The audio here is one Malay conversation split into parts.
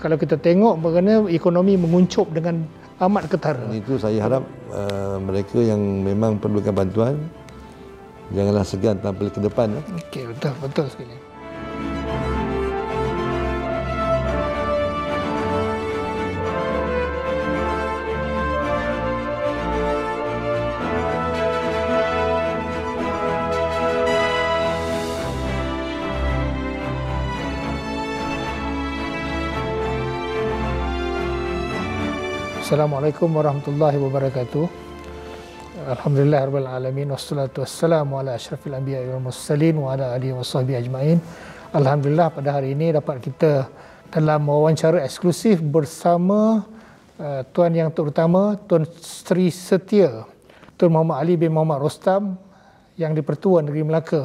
kalau kita tengok kerana ekonomi menguncup dengan amat ketara. Itu saya harap uh, mereka yang memang perlukan bantuan janganlah segan tampil ke depan. Eh. Okey, betul betul sekali. Assalamualaikum warahmatullahi wabarakatuh. Alhamdulillah rabbil alamin wassalatu wassalamu ala asyrafil anbiya wal mursalin wa ala alihi washabbi ajmain. Alhamdulillah pada hari ini dapat kita dalam wawancara eksklusif bersama uh, tuan yang terutama Tun Sri Setia Tun Muhammad Ali bin Muhammad Rostam yang dipertua Negeri Melaka.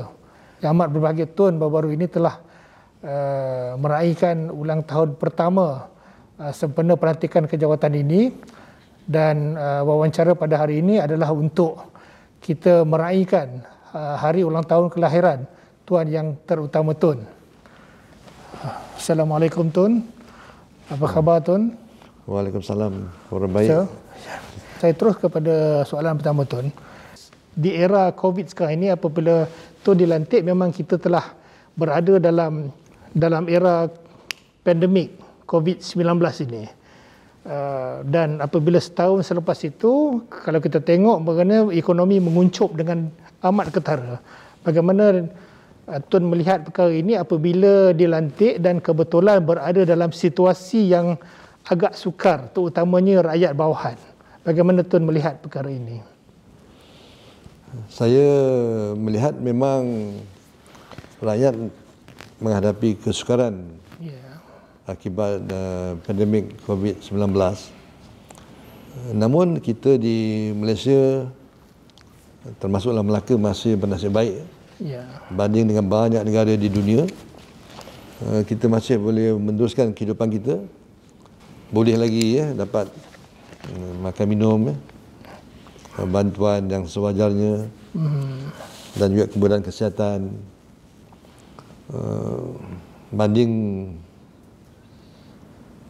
Yang amat berbahagia tuan baru-baru ini telah uh, meraihkan ulang tahun pertama Uh, sempena perhatikan kejawatan ini dan uh, wawancara pada hari ini adalah untuk kita meraihkan uh, hari ulang tahun kelahiran Tuan Yang Terutama Tun. Assalamualaikum Tun. Apa khabar Tun? Waalaikumsalam. Orang baik. So, saya terus kepada soalan pertama Tun. Di era COVID sekarang ini apabila Tun dilantik memang kita telah berada dalam dalam era pandemik COVID-19 ini. Uh, dan apabila setahun selepas itu, kalau kita tengok bagaimana ekonomi menguncup dengan amat ketara. Bagaimana uh, Tun melihat perkara ini apabila dilantik dan kebetulan berada dalam situasi yang agak sukar, terutamanya rakyat bawahan. Bagaimana Tun melihat perkara ini? Saya melihat memang rakyat menghadapi kesukaran. Yeah akibat uh, pandemik COVID-19. Namun kita di Malaysia termasuklah Melaka masih bernasib baik ya. banding dengan banyak negara di dunia eh, kita masih boleh meneruskan kehidupan kita boleh lagi ya dapat eh, makan minum ya. bantuan yang sewajarnya hmm. dan juga kemudahan kesihatan banding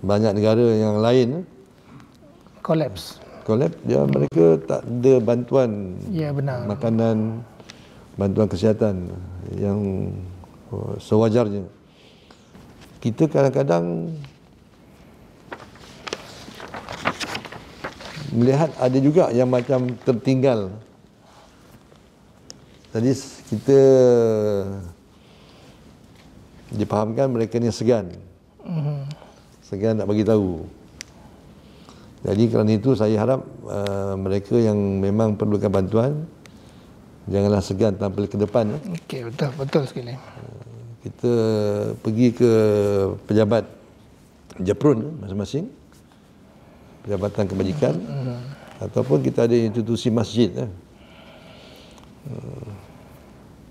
banyak negara yang lain eh? collapse collapse dia ya, mereka tak ada bantuan ya benar makanan bantuan kesihatan yang oh, sewajarnya kita kadang-kadang melihat ada juga yang macam tertinggal Tadi kita dipahamkan mereka ni segan mhm sekian nak bagi tahu. Jadi kerana itu saya harap uh, mereka yang memang perlukan bantuan janganlah segan tampil ke depan. Eh. Okey, betul betul sekali. Eh, kita pergi ke pejabat Jeprun masing-masing Jabatan Kebajikan mm-hmm. ataupun kita ada institusi masjid. Eh.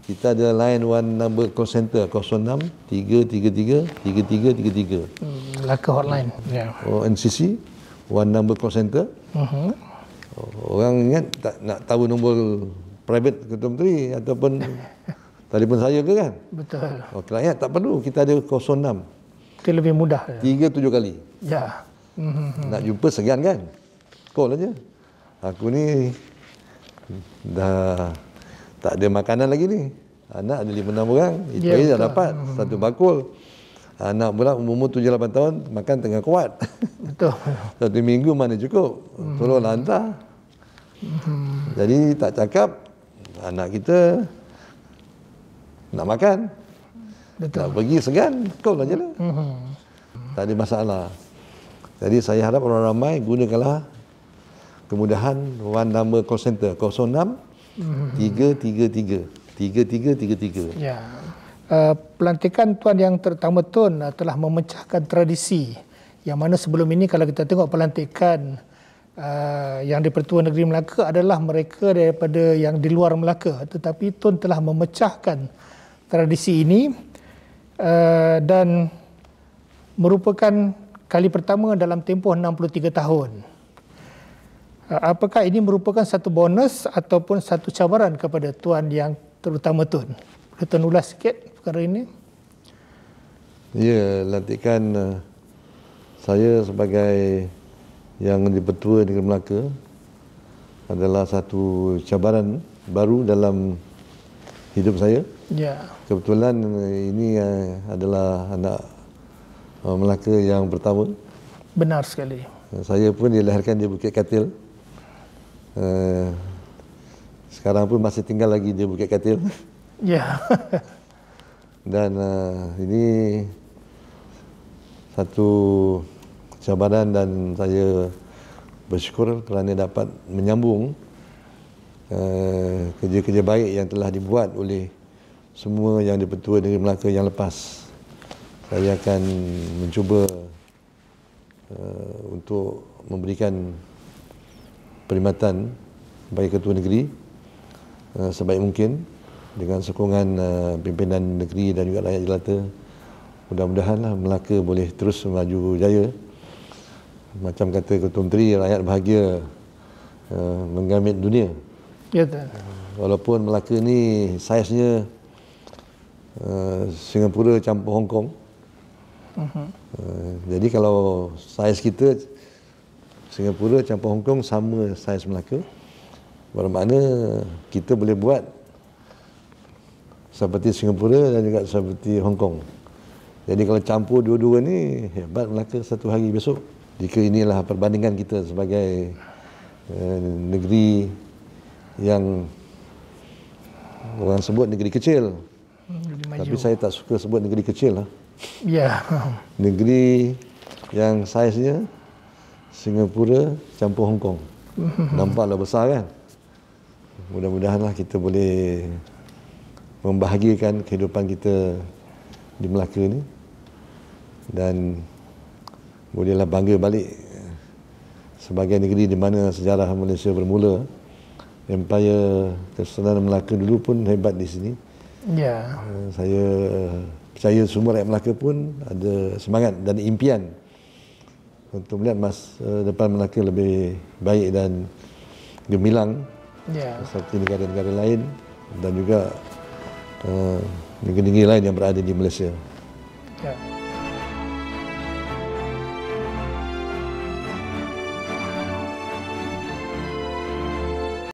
kita ada line one number call center 06 333 3333. Mm. Melaka Hotline. Yeah. Oh, NCC, One Number Call Center. Uh-huh. Orang ingat tak nak tahu nombor private Ketua Menteri ataupun telefon saya ke kan? Betul. Oh, rakyat tak perlu. Kita ada 06. Itu lebih mudah. Ya. Tiga, tujuh kali. Ya. Yeah. Mhm. Uh-huh. Nak jumpa segan kan? Call aja. Aku ni dah tak ada makanan lagi ni. Anak ada lima enam orang. Itu yeah, aja dah dapat. Uh-huh. Satu bakul anak ah, pula umur 7-8 tahun makan tengah kuat betul satu minggu mana cukup hmm. tolonglah hantar hmm. jadi tak cakap anak kita nak makan betul. nak pergi segan call aja lah, lah. Hmm. tak ada masalah jadi saya harap orang ramai gunakanlah kemudahan one number call center 06 333 3333 ya Eh, pelantikan Tuan Yang terutama Tun uh, telah memecahkan tradisi yang mana sebelum ini kalau kita tengok pelantikan uh, yang dipertua negeri Melaka adalah mereka daripada yang di luar Melaka tetapi Tun telah memecahkan tradisi ini uh, dan merupakan kali pertama dalam tempoh 63 tahun. Apakah ini merupakan satu bonus ataupun satu cabaran kepada tuan yang terutama tun? Boleh tenulas sikit perkara ini? Ya, lantikan eh, saya sebagai yang dipertua dengan Melaka adalah satu cabaran baru dalam hidup saya. Ya. Kebetulan eh, ini eh, adalah anak Melaka yang pertama. Benar sekali. Saya pun dilahirkan di Bukit Katil. Sekarang pun masih tinggal lagi di Bukit Katil. Ya. Yeah. dan uh, ini satu cabaran dan saya bersyukur kerana dapat menyambung uh, kerja-kerja baik yang telah dibuat oleh semua yang dipertua dari Melaka yang lepas. Saya akan mencuba uh, untuk memberikan perkhidmatan bagi ketua negeri uh, sebaik mungkin dengan sokongan uh, pimpinan negeri dan juga rakyat jelata mudah-mudahanlah Melaka boleh terus maju jaya macam kata Ketua Menteri rakyat bahagia uh, menggamit dunia ya tak. Eh, walaupun Melaka ni saiznya uh, Singapura campur Hong Kong uh-huh. uh, jadi kalau saiz kita Singapura campur Hong Kong sama saiz Melaka bermakna kita boleh buat seperti Singapura dan juga seperti Hong Kong. Jadi kalau campur dua-dua ni hebat Melaka satu hari besok. Jika inilah perbandingan kita sebagai eh, negeri yang orang sebut negeri kecil. Hmm, maju. Tapi saya tak suka sebut negeri kecil lah. Ya. Yeah. Negeri yang saiznya Singapura campur Hong Kong. Nampaklah besar kan? Mudah-mudahanlah kita boleh membahagiakan kehidupan kita di Melaka ni dan bolehlah bangga balik sebagai negeri di mana sejarah Malaysia bermula Empire Kesultanan Melaka dulu pun hebat di sini ya. Uh, saya percaya semua rakyat Melaka pun ada semangat dan impian untuk melihat masa uh, depan Melaka lebih baik dan gemilang ya. seperti negara-negara lain dan juga Ah, negeri-negeri uh, lain yang berada di Malaysia. Ya.